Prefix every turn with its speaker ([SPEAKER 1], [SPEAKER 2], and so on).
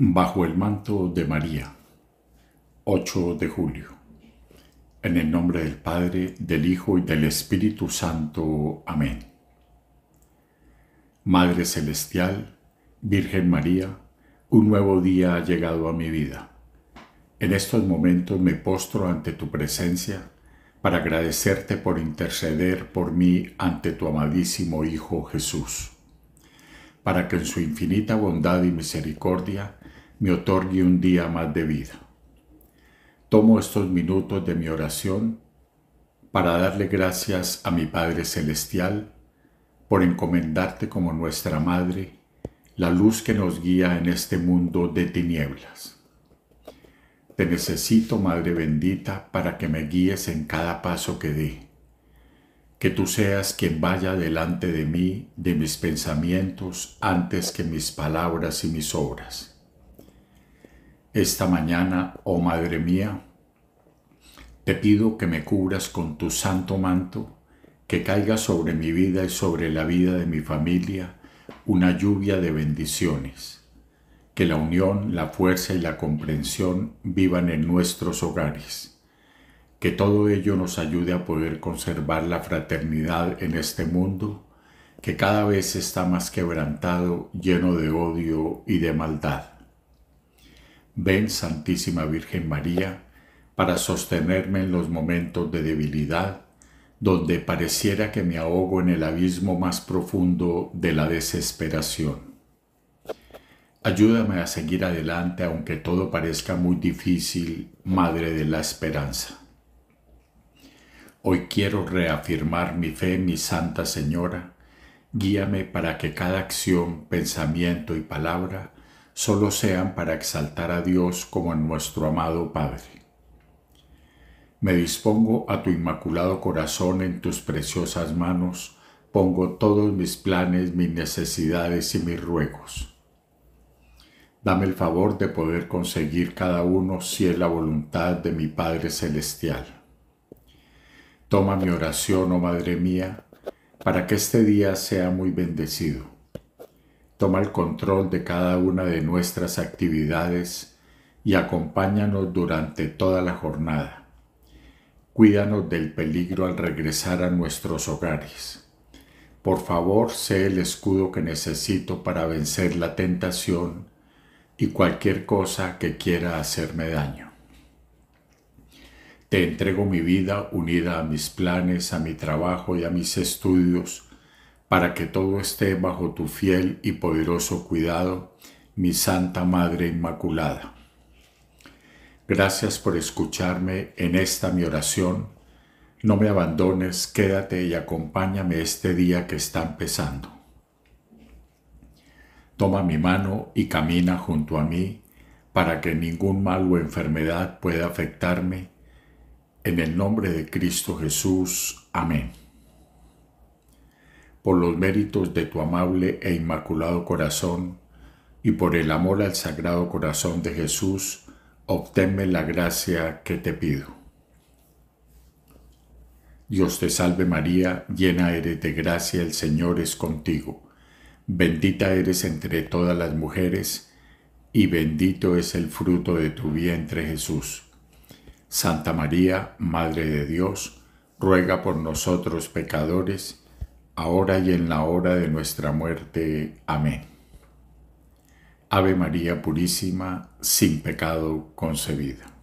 [SPEAKER 1] Bajo el manto de María, 8 de julio. En el nombre del Padre, del Hijo y del Espíritu Santo. Amén. Madre Celestial, Virgen María, un nuevo día ha llegado a mi vida. En estos momentos me postro ante tu presencia para agradecerte por interceder por mí ante tu amadísimo Hijo Jesús, para que en su infinita bondad y misericordia me otorgue un día más de vida. Tomo estos minutos de mi oración para darle gracias a mi Padre Celestial por encomendarte como nuestra Madre, la luz que nos guía en este mundo de tinieblas. Te necesito, Madre bendita, para que me guíes en cada paso que di. Que tú seas quien vaya delante de mí, de mis pensamientos, antes que mis palabras y mis obras esta mañana, oh Madre mía, te pido que me cubras con tu santo manto, que caiga sobre mi vida y sobre la vida de mi familia una lluvia de bendiciones, que la unión, la fuerza y la comprensión vivan en nuestros hogares, que todo ello nos ayude a poder conservar la fraternidad en este mundo, que cada vez está más quebrantado, lleno de odio y de maldad Ven Santísima Virgen María, para sostenerme en los momentos de debilidad, donde pareciera que me ahogo en el abismo más profundo de la desesperación. Ayúdame a seguir adelante aunque todo parezca muy difícil, Madre de la Esperanza. Hoy quiero reafirmar mi fe, mi Santa Señora, guíame para que cada acción, pensamiento y palabra solo sean para exaltar a Dios como a nuestro amado Padre. Me dispongo a tu inmaculado corazón en tus preciosas manos, pongo todos mis planes, mis necesidades y mis ruegos. Dame el favor de poder conseguir cada uno si es la voluntad de mi Padre Celestial. Toma mi oración, oh Madre mía, para que este día sea muy bendecido Toma el control de cada una de nuestras actividades y acompáñanos durante toda la jornada. Cuídanos del peligro al regresar a nuestros hogares. Por favor, sé el escudo que necesito para vencer la tentación y cualquier cosa que quiera hacerme daño. Te entrego mi vida unida a mis planes, a mi trabajo y a mis estudios para que todo esté bajo tu fiel y poderoso cuidado, mi Santa Madre Inmaculada. Gracias por escucharme en esta mi oración. No me abandones, quédate y acompáñame este día que está empezando. Toma mi mano y camina junto a mí para que ningún mal o enfermedad pueda afectarme. En el nombre de Cristo Jesús. Amén por los méritos de tu amable e inmaculado corazón y por el amor al sagrado corazón de Jesús, obténme la gracia que te pido. Dios te salve María, llena eres de gracia, el Señor es contigo. Bendita eres entre todas las mujeres, y bendito es el fruto de tu vientre Jesús. Santa María, Madre de Dios, ruega por nosotros pecadores, ahora y en la hora de nuestra muerte. Amén. Ave María Purísima, sin pecado concebida.